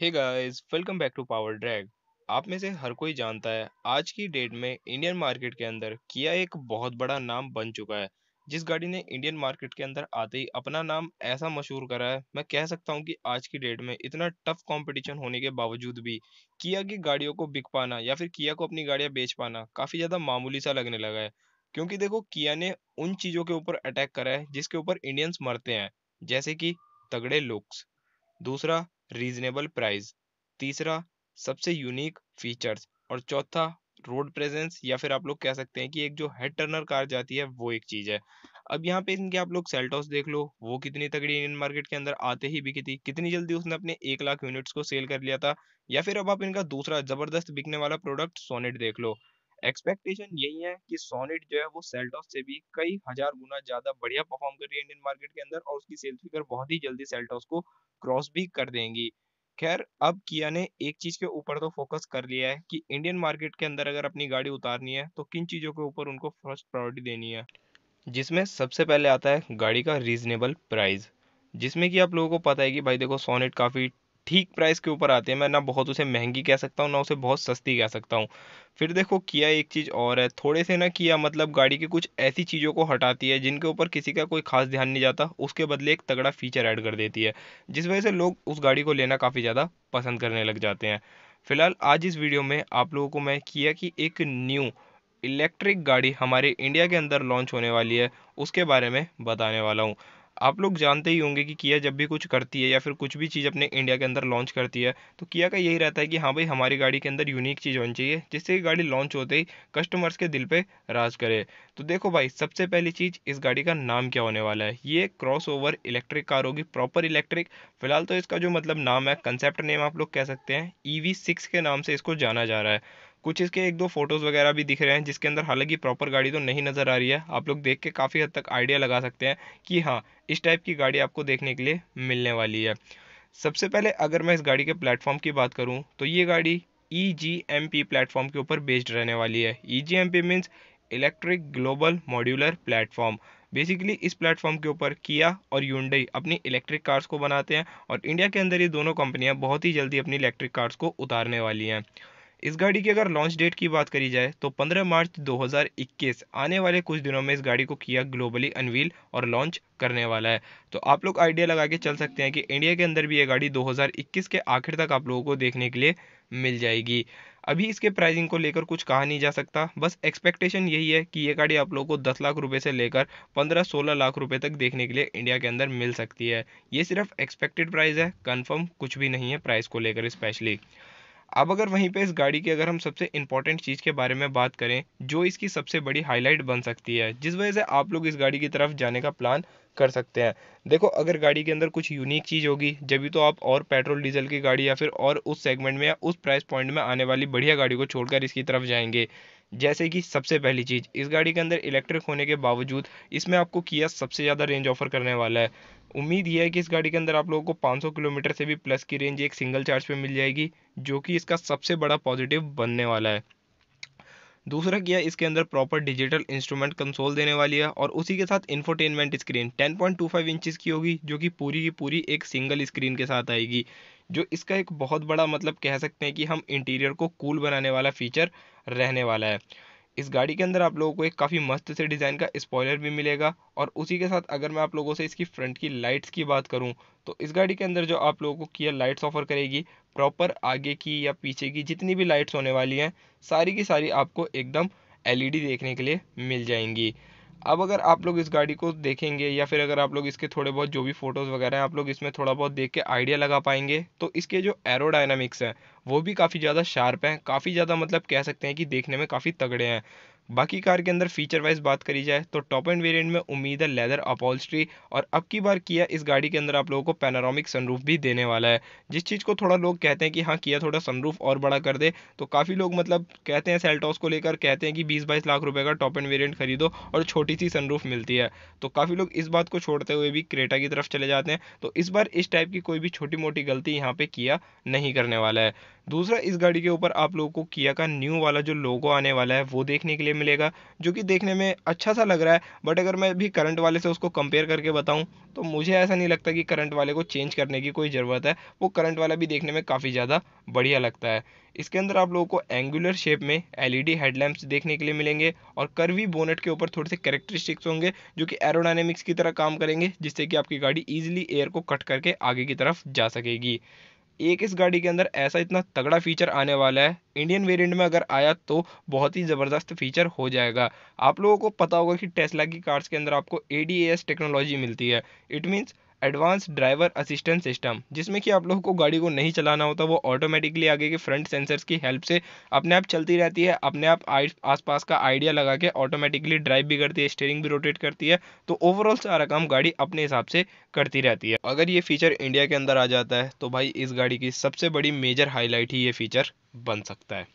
Hey guys welcome back to power drag आप में से हर कोई जानता है आज की डेट में इंडियन मार्केट के अंदर किया एक बहुत बड़ा नाम बन चुका है जिस गाड़ी ने इंडियन मार्केट के अंदर आते ही अपना नाम ऐसा मशहूर करा है मैं कह सकता हूं कि आज की डेट में इतना टफ कंपटीशन होने के बावजूद भी किया की गाड़ियों को बिक पाना या फिर किया को अपनी गाड़ियां बेच पाना काफ़ी ज़्यादा मामूली सा लगने लगा है क्योंकि देखो किया ने उन चीज़ों के ऊपर अटैक करा है जिसके ऊपर इंडियंस मरते हैं जैसे कि तगड़े लुक्स दूसरा रीजनेबल प्राइस तीसरा सबसे यूनिक फीचर्स और चौथा रोड प्रेजेंस या फिर आप लोग कह सकते हैं कि एक जो हेड टर्नर कार जाती है वो एक चीज़ है अब यहाँ पे इनके आप लोग सेल्टॉस देख लो वो कितनी तगड़ी इंडियन मार्केट के अंदर आते ही बिकी थी कितनी जल्दी उसने अपने एक लाख यूनिट्स को सेल कर लिया था या फिर अब आप इनका दूसरा ज़बरदस्त बिकने वाला प्रोडक्ट सोनेट देख लो एक्सपेक्टेशन यही है कि सोनिट जो है वो सेल्टॉस से भी कई हजार गुना ज्यादा बढ़िया परफॉर्म कर रही है इंडियन मार्केट के अंदर और उसकी सेल्स फिगर बहुत ही जल्दी सेल्टॉस को क्रॉस भी कर देंगी खैर अब किया ने एक चीज के ऊपर तो फोकस कर लिया है कि इंडियन मार्केट के अंदर अगर अपनी गाड़ी उतारनी है तो किन चीजों के ऊपर उनको फर्स्ट प्रायोरिटी देनी है जिसमें सबसे पहले आता है गाड़ी का रीजनेबल प्राइस जिसमें कि आप लोगों को पता है कि भाई देखो सोनेट काफ़ी ठीक प्राइस के ऊपर आते हैं मैं ना बहुत उसे महंगी कह सकता हूँ ना उसे बहुत सस्ती कह सकता हूँ फिर देखो किया एक चीज़ और है थोड़े से ना किया मतलब गाड़ी की कुछ ऐसी चीज़ों को हटाती है जिनके ऊपर किसी का कोई खास ध्यान नहीं जाता उसके बदले एक तगड़ा फीचर ऐड कर देती है जिस वजह से लोग उस गाड़ी को लेना काफ़ी ज़्यादा पसंद करने लग जाते हैं फिलहाल आज इस वीडियो में आप लोगों को मैं किया कि एक न्यू इलेक्ट्रिक गाड़ी हमारे इंडिया के अंदर लॉन्च होने वाली है उसके बारे में बताने वाला हूँ आप लोग जानते ही होंगे कि किया जब भी कुछ करती है या फिर कुछ भी चीज़ अपने इंडिया के अंदर लॉन्च करती है तो किया का यही रहता है कि हाँ भाई हमारी गाड़ी के अंदर यूनिक चीज़ होनी चाहिए जिससे कि गाड़ी लॉन्च होते ही कस्टमर्स के दिल पे राज करे तो देखो भाई सबसे पहली चीज़ इस गाड़ी का नाम क्या होने वाला है ये क्रॉस ओवर इलेक्ट्रिक कार होगी प्रॉपर इलेक्ट्रिक फिलहाल तो इसका जो मतलब नाम है कंसेप्ट नेम आप लोग कह सकते हैं ई e के नाम से इसको जाना जा रहा है कुछ इसके एक दो फोटोज़ वगैरह भी दिख रहे हैं जिसके अंदर हालांकि प्रॉपर गाड़ी तो नहीं नज़र आ रही है आप लोग देख के काफ़ी हद तक आइडिया लगा सकते हैं कि हाँ इस टाइप की गाड़ी आपको देखने के लिए मिलने वाली है सबसे पहले अगर मैं इस गाड़ी के प्लेटफॉर्म की बात करूँ तो ये गाड़ी E G M P platform के ऊपर बेस्ड रहने वाली है E G M P means electric global modular platform basically इस प्लेटफॉर्म के ऊपर किया और यूनडई अपनी इलेक्ट्रिक कार्स को बनाते हैं और इंडिया के अंदर ये दोनों कंपनियां बहुत ही जल्दी अपनी इलेक्ट्रिक कार्स को उतारने वाली हैं इस गाड़ी की अगर लॉन्च डेट की बात करी जाए तो 15 मार्च 2021 आने वाले कुछ दिनों में इस गाड़ी को किया ग्लोबली अनवील और लॉन्च करने वाला है तो आप लोग आइडिया लगा के चल सकते हैं कि इंडिया के अंदर भी ये गाड़ी 2021 के आखिर तक आप लोगों को देखने के लिए मिल जाएगी अभी इसके प्राइसिंग को लेकर कुछ कहा नहीं जा सकता बस एक्सपेक्टेशन यही है कि ये गाड़ी आप लोगों को 10 लाख रुपए से लेकर 15-16 लाख रुपए तक देखने के लिए इंडिया के अंदर मिल सकती है ये सिर्फ एक्सपेक्टेड प्राइस है कंफर्म कुछ भी नहीं है प्राइस को लेकर स्पेशली अब अगर वहीं पे इस गाड़ी की अगर हम सबसे इंपॉर्टेंट चीज़ के बारे में बात करें जो इसकी सबसे बड़ी हाईलाइट बन सकती है जिस वजह से आप लोग इस गाड़ी की तरफ जाने का प्लान कर सकते हैं देखो अगर गाड़ी के अंदर कुछ यूनिक चीज़ होगी जब भी तो आप और पेट्रोल डीजल की गाड़ी या फिर और उस सेगमेंट में या उस प्राइस पॉइंट में आने वाली बढ़िया गाड़ी को छोड़कर इसकी तरफ जाएंगे जैसे कि सबसे पहली चीज़ इस गाड़ी के अंदर इलेक्ट्रिक होने के बावजूद इसमें आपको किया सबसे ज़्यादा रेंज ऑफर करने वाला है उम्मीद यह है कि इस गाड़ी के अंदर आप लोगों को 500 किलोमीटर से भी प्लस की रेंज एक सिंगल चार्ज पे मिल जाएगी जो कि इसका सबसे बड़ा पॉजिटिव बनने वाला है दूसरा किया इसके अंदर प्रॉपर डिजिटल इंस्ट्रूमेंट कंसोल देने वाली है और उसी के साथ इन्फोटेनमेंट स्क्रीन 10.25 इंचज की होगी जो कि पूरी की पूरी एक सिंगल स्क्रीन के साथ आएगी जो इसका एक बहुत बड़ा मतलब कह सकते हैं कि हम इंटीरियर को कूल बनाने वाला फीचर रहने वाला है इस गाड़ी के अंदर आप लोगों को एक काफ़ी मस्त से डिज़ाइन का स्पॉयलर भी मिलेगा और उसी के साथ अगर मैं आप लोगों से इसकी फ्रंट की लाइट्स की बात करूं तो इस गाड़ी के अंदर जो आप लोगों को किया लाइट्स ऑफर करेगी प्रॉपर आगे की या पीछे की जितनी भी लाइट्स होने वाली हैं सारी की सारी आपको एकदम एल देखने के लिए मिल जाएंगी अब अगर आप लोग इस गाड़ी को देखेंगे या फिर अगर आप लोग इसके थोड़े बहुत जो भी फ़ोटोज़ वगैरह हैं आप लोग इसमें थोड़ा बहुत देख के आइडिया लगा पाएंगे तो इसके जो एरोडाइनमिक्स हैं वो भी काफ़ी ज़्यादा शार्प हैं काफ़ी ज़्यादा मतलब कह सकते हैं कि देखने में काफ़ी तगड़े हैं बाकी कार के अंदर फीचर वाइज बात करी जाए तो टॉप एंड वेरिएंट में उम्मीद है लेदर अपॉल्स्ट्री और अब की बार किया इस गाड़ी के अंदर आप लोगों को पैनारोमिक सनरूफ भी देने वाला है जिस चीज़ को थोड़ा लोग कहते हैं कि हाँ किया थोड़ा सनरूफ और बड़ा कर दे तो काफ़ी लोग मतलब कहते हैं सेल्टॉस को लेकर कहते हैं कि बीस बाईस लाख रुपये का टॉप एंड वेरियंट खरीदो और छोटी सी सनरूफ मिलती है तो काफ़ी लोग इस बात को छोड़ते हुए भी क्रेटा की तरफ चले जाते हैं तो इस बार इस टाइप की कोई भी छोटी मोटी गलती यहाँ पर किया नहीं करने वाला है दूसरा इस गाड़ी के ऊपर आप लोगों को किया का न्यू वाला जो लोगो आने वाला है वो देखने के लिए मिलेगा जो कि देखने में अच्छा सा लग रहा है बट अगर मैं भी करंट वाले से उसको कंपेयर करके बताऊँ तो मुझे ऐसा नहीं लगता कि करंट वाले को चेंज करने की कोई ज़रूरत है वो करंट वाला भी देखने में काफ़ी ज़्यादा बढ़िया लगता है इसके अंदर आप लोगों को एंगुलर शेप में एलईडी हेडलैम्प्स देखने के लिए मिलेंगे और कर्वी बोनेट के ऊपर थोड़े से करेक्टरिस्टिक्स होंगे जो कि एरोडायनेमिक्स की तरह काम करेंगे जिससे कि आपकी गाड़ी ईजिली एयर को कट करके आगे की तरफ जा सकेगी एक इस गाड़ी के अंदर ऐसा इतना तगड़ा फीचर आने वाला है इंडियन वेरिएंट में अगर आया तो बहुत ही ज़बरदस्त फीचर हो जाएगा आप लोगों को पता होगा कि टेस्ला की कार्स के अंदर आपको ए टेक्नोलॉजी मिलती है it means advance driver assistance system जिसमें कि आप लोगों को गाड़ी को नहीं चलाना होता वो ऑटोमेटिकली आगे के फ्रंट सेंसर्स की हेल्प से अपने आप चलती रहती है अपने आप आसपास का आइडिया लगा के ऑटोमेटिकली ड्राइव भी करती है स्टेयरिंग भी रोटेट करती है तो ओवरऑल सारा काम गाड़ी अपने हिसाब से करती रहती है अगर ये फीचर इंडिया के अंदर आ जाता है तो भाई इस गाड़ी की सबसे बड़ी मेजर हाईलाइट ही ये फीचर बन सकता है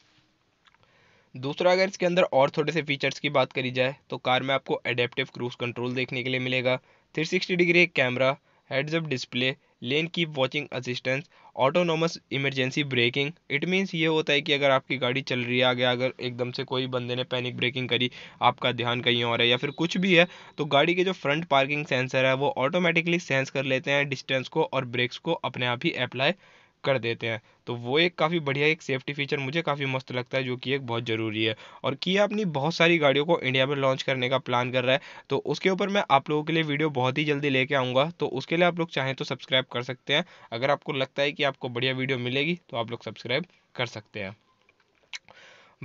दूसरा अगर इसके अंदर और थोड़े से फीचर्स की बात करी जाए तो कार में आपको एडेप्टिव क्रूज कंट्रोल देखने के लिए मिलेगा 360 डिग्री एक camera heads up display lane keep watching assistance autonomous emergency braking it means ये होता है कि अगर आपकी गाड़ी चल रही है आगे अगर एकदम से कोई बंदे ने पैनिक ब्रेकिंग करी आपका ध्यान कहीं और है या फिर कुछ भी है तो गाड़ी के जो फ्रंट पार्किंग सेंसर है वो ऑटोमेटिकली सेंस कर लेते हैं डिस्टेंस को और ब्रेक्स को अपने आप ही अप्लाई कर देते हैं तो वो एक काफ़ी बढ़िया एक सेफ्टी फीचर मुझे काफ़ी मस्त लगता है जो कि एक बहुत ज़रूरी है और किया अपनी बहुत सारी गाड़ियों को इंडिया में लॉन्च करने का प्लान कर रहा है तो उसके ऊपर मैं आप लोगों के लिए वीडियो बहुत ही जल्दी लेके आऊँगा तो उसके लिए आप लोग चाहें तो सब्सक्राइब कर सकते हैं अगर आपको लगता है कि आपको बढ़िया वीडियो मिलेगी तो आप लोग सब्सक्राइब कर सकते हैं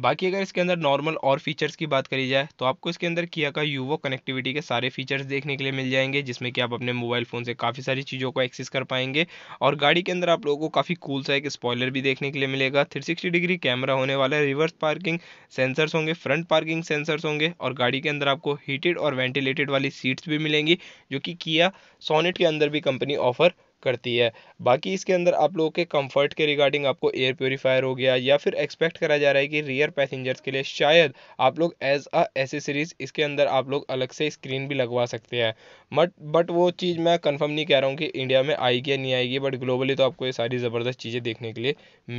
बाकी अगर इसके अंदर नॉर्मल और फीचर्स की बात करी जाए तो आपको इसके अंदर किया का यूवो कनेक्टिविटी के सारे फीचर्स देखने के लिए मिल जाएंगे जिसमें कि आप अपने मोबाइल फ़ोन से काफ़ी सारी चीज़ों को एक्सेस कर पाएंगे और गाड़ी के अंदर आप लोगों को काफ़ी कूल सा एक स्पॉयलर भी देखने के लिए मिलेगा थ्री डिग्री कैमरा होने वाला है रिवर्स पार्किंग सेंसर्स होंगे फ्रंट पार्किंग सेंसर्स होंगे और गाड़ी के अंदर आपको हीटेड और वेंटिलेटेड वाली सीट्स भी मिलेंगी जो कि किया सोनेट के अंदर भी कंपनी ऑफर करती है बाकी इसके अंदर आप लोगों के कंफर्ट के रिगार्डिंग आपको एयर प्योरीफायर हो गया या फिर एक्सपेक्ट करा जा रहा है कि रियर पैसेंजर्स के लिए शायद आप लोग एज अ एसेसरीज इसके अंदर आप लोग अलग से स्क्रीन भी लगवा सकते हैं बट बट वो चीज़ मैं कंफर्म नहीं कह रहा हूँ कि इंडिया में आएगी या नहीं आएगी बट ग्लोबली तो आपको ये सारी ज़बरदस्त चीज़ें देखने के लिए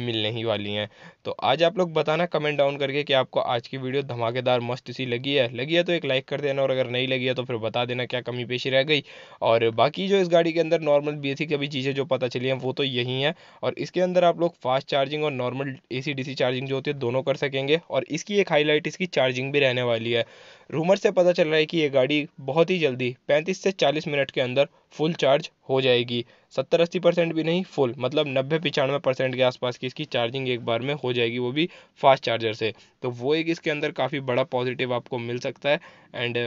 मिलने ही वाली हैं तो आज आप लोग बताना कमेंट डाउन करके कि आपको आज की वीडियो धमाकेदार मस्त सी लगी है लगी है तो एक लाइक कर देना और अगर नहीं लगी है तो फिर बता देना क्या कमी पेशी रह गई और बाकी जो इस गाड़ी के अंदर नॉर्मल बी की अभी चीज़ें जो पता चली हैं वो तो यही हैं और इसके अंदर आप लोग फास्ट चार्जिंग और नॉर्मल ए सी चार्जिंग जो होती है दोनों कर सकेंगे और इसकी एक हाईलाइट इसकी चार्जिंग भी रहने वाली है रूमर से पता चल रहा है कि ये गाड़ी बहुत ही जल्दी पैंतीस से चालीस मिनट के अंदर फुल चार्ज हो जाएगी सत्तर अस्सी परसेंट भी नहीं फुल मतलब नब्बे पिचानवे परसेंट के आसपास की इसकी चार्जिंग एक बार में हो जाएगी वो भी फास्ट चार्जर से तो वो एक इसके अंदर काफ़ी बड़ा पॉजिटिव आपको मिल सकता है एंड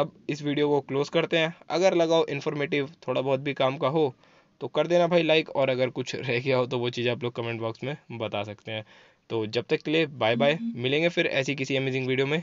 अब इस वीडियो को क्लोज़ करते हैं अगर लगाओ इन्फॉर्मेटिव थोड़ा बहुत भी काम का हो तो कर देना भाई लाइक और अगर कुछ रह गया हो तो वो चीज़ आप लोग कमेंट बॉक्स में बता सकते हैं तो जब तक के लिए बाय बाय हम्म। मिलेंगे फिर ऐसी किसी अमेजिंग वीडियो में